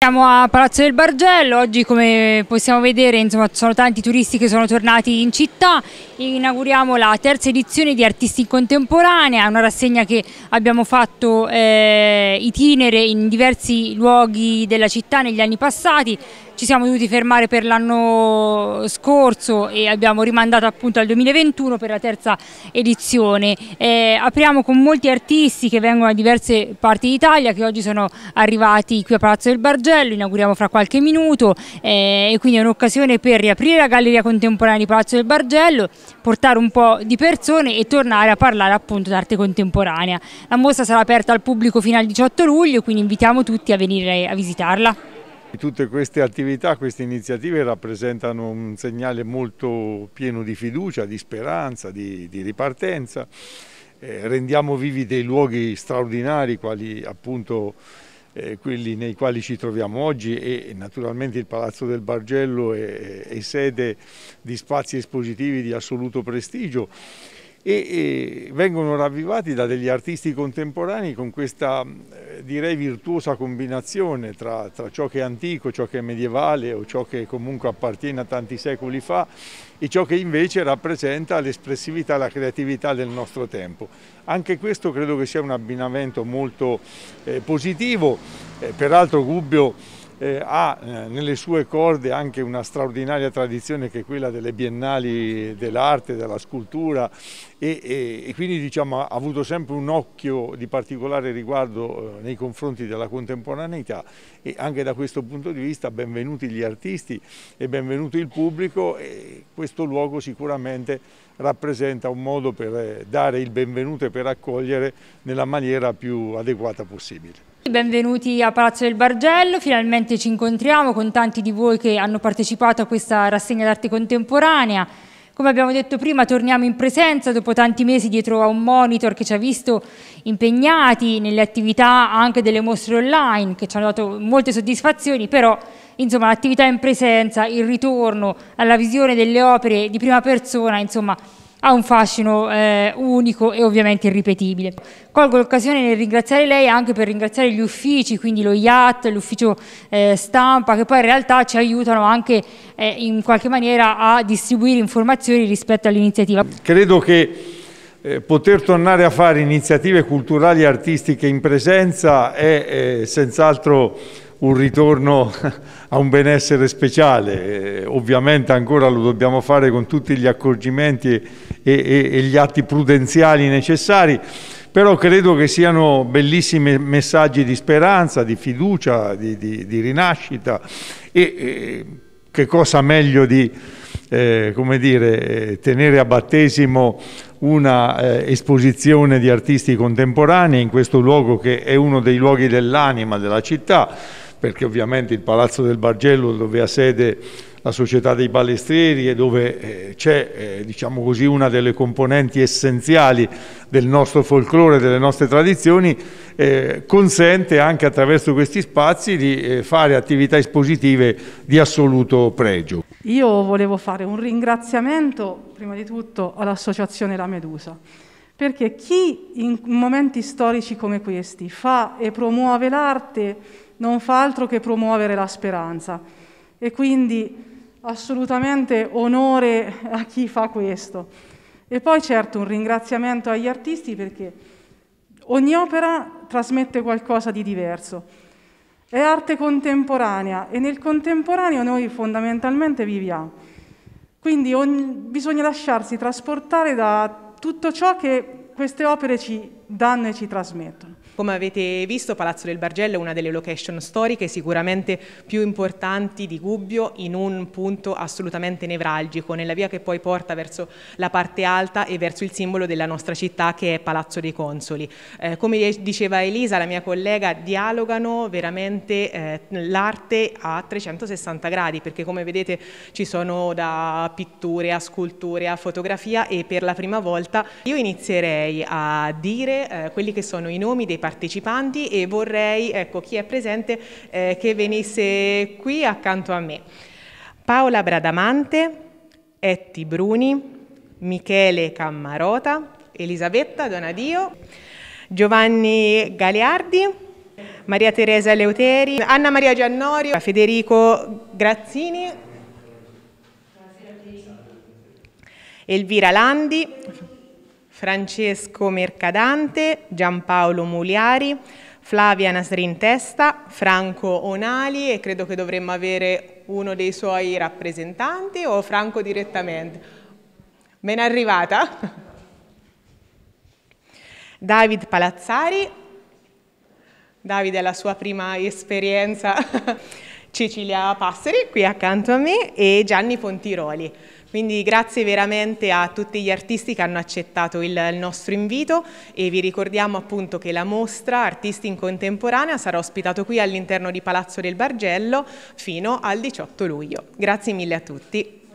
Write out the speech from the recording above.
Siamo a Palazzo del Bargello, oggi come possiamo vedere insomma, sono tanti turisti che sono tornati in città, inauguriamo la terza edizione di Artisti in Contemporanea, una rassegna che abbiamo fatto eh, itinere in diversi luoghi della città negli anni passati, ci siamo dovuti fermare per l'anno scorso e abbiamo rimandato appunto al 2021 per la terza edizione. Eh, apriamo con molti artisti che vengono da diverse parti d'Italia che oggi sono arrivati qui a Palazzo del Bargello, inauguriamo fra qualche minuto eh, e quindi è un'occasione per riaprire la Galleria Contemporanea di Palazzo del Bargello, portare un po' di persone e tornare a parlare appunto d'arte contemporanea. La mostra sarà aperta al pubblico fino al 18 luglio, quindi invitiamo tutti a venire a visitarla. Tutte queste attività, queste iniziative rappresentano un segnale molto pieno di fiducia, di speranza, di, di ripartenza. Eh, rendiamo vivi dei luoghi straordinari quali appunto eh, quelli nei quali ci troviamo oggi e naturalmente il Palazzo del Bargello è, è sede di spazi espositivi di assoluto prestigio e, e vengono ravvivati da degli artisti contemporanei con questa eh, direi virtuosa combinazione tra, tra, ciò che è antico, ciò che è medievale o ciò che comunque appartiene a tanti secoli fa e ciò che invece rappresenta l'espressività la creatività del nostro tempo. Anche questo credo che sia un abbinamento molto eh, positivo, eh, peraltro Gubbio eh, ha eh, nelle sue corde anche una straordinaria tradizione che è quella delle biennali dell'arte, della scultura e, e, e quindi diciamo, ha avuto sempre un occhio di particolare riguardo eh, nei confronti della contemporaneità e anche da questo punto di vista benvenuti gli artisti e benvenuto il pubblico e questo luogo sicuramente rappresenta un modo per eh, dare il benvenuto e per accogliere nella maniera più adeguata possibile. Benvenuti a Palazzo del Bargello, finalmente ci incontriamo con tanti di voi che hanno partecipato a questa rassegna d'arte contemporanea. Come abbiamo detto prima, torniamo in presenza dopo tanti mesi dietro a un monitor che ci ha visto impegnati nelle attività anche delle mostre online, che ci hanno dato molte soddisfazioni, però insomma, l'attività in presenza, il ritorno alla visione delle opere di prima persona, insomma, ha un fascino eh, unico e ovviamente irripetibile. Colgo l'occasione nel ringraziare lei anche per ringraziare gli uffici, quindi lo IAT, l'ufficio eh, stampa, che poi in realtà ci aiutano anche eh, in qualche maniera a distribuire informazioni rispetto all'iniziativa. Credo che eh, poter tornare a fare iniziative culturali e artistiche in presenza è eh, senz'altro un ritorno a un benessere speciale, eh, ovviamente ancora lo dobbiamo fare con tutti gli accorgimenti e, e, gli atti prudenziali necessari, però credo che siano bellissimi messaggi di speranza, di fiducia, di, di, di rinascita e, e, che cosa meglio di eh, come dire, eh, tenere a battesimo una eh, esposizione di artisti contemporanei in questo luogo che è uno dei luoghi dell'anima della città, perché ovviamente il Palazzo del Bargello dove ha sede la società dei balestrieri e dove eh, c'è eh, diciamo così, una delle componenti essenziali del nostro folklore, delle nostre tradizioni, eh, consente anche attraverso questi spazi di fare attività espositive di assoluto pregio. Io volevo fare un ringraziamento prima di tutto all'associazione La Medusa perché chi in momenti storici come questi fa e promuove l'arte non fa altro che promuovere la speranza e quindi assolutamente onore a chi fa questo. E poi certo un ringraziamento agli artisti perché ogni opera trasmette qualcosa di diverso. È arte contemporanea e nel contemporaneo noi fondamentalmente viviamo. Quindi ogni, bisogna lasciarsi trasportare da tutto ciò che queste opere ci danno e ci trasmettono. Come avete visto Palazzo del Bargello è una delle location storiche sicuramente più importanti di Gubbio in un punto assolutamente nevralgico, nella via che poi porta verso la parte alta e verso il simbolo della nostra città che è Palazzo dei Consoli. Eh, come diceva Elisa, la mia collega, dialogano veramente eh, l'arte a 360 gradi perché come vedete ci sono da pitture a sculture a fotografia e per la prima volta io inizierei a dire eh, quelli che sono i nomi dei partecipanti e vorrei, ecco, chi è presente, eh, che venisse qui accanto a me. Paola Bradamante, Etti Bruni, Michele Cammarota, Elisabetta Donadio, Giovanni Galeardi, Maria Teresa Leuteri, Anna Maria Giannorio, Federico Grazzini, Elvira Landi, Francesco Mercadante, Giampaolo Muliari, Flavia Nasrin Testa, Franco Onali e credo che dovremmo avere uno dei suoi rappresentanti o Franco direttamente. Ben arrivata. David Palazzari, Davide è la sua prima esperienza Cecilia Passeri qui accanto a me e Gianni Pontiroli. Quindi grazie veramente a tutti gli artisti che hanno accettato il, nostro invito e vi ricordiamo appunto che la mostra Artisti in Contemporanea sarà ospitata qui all'interno di Palazzo del Bargello fino al 18 luglio. Grazie mille a tutti.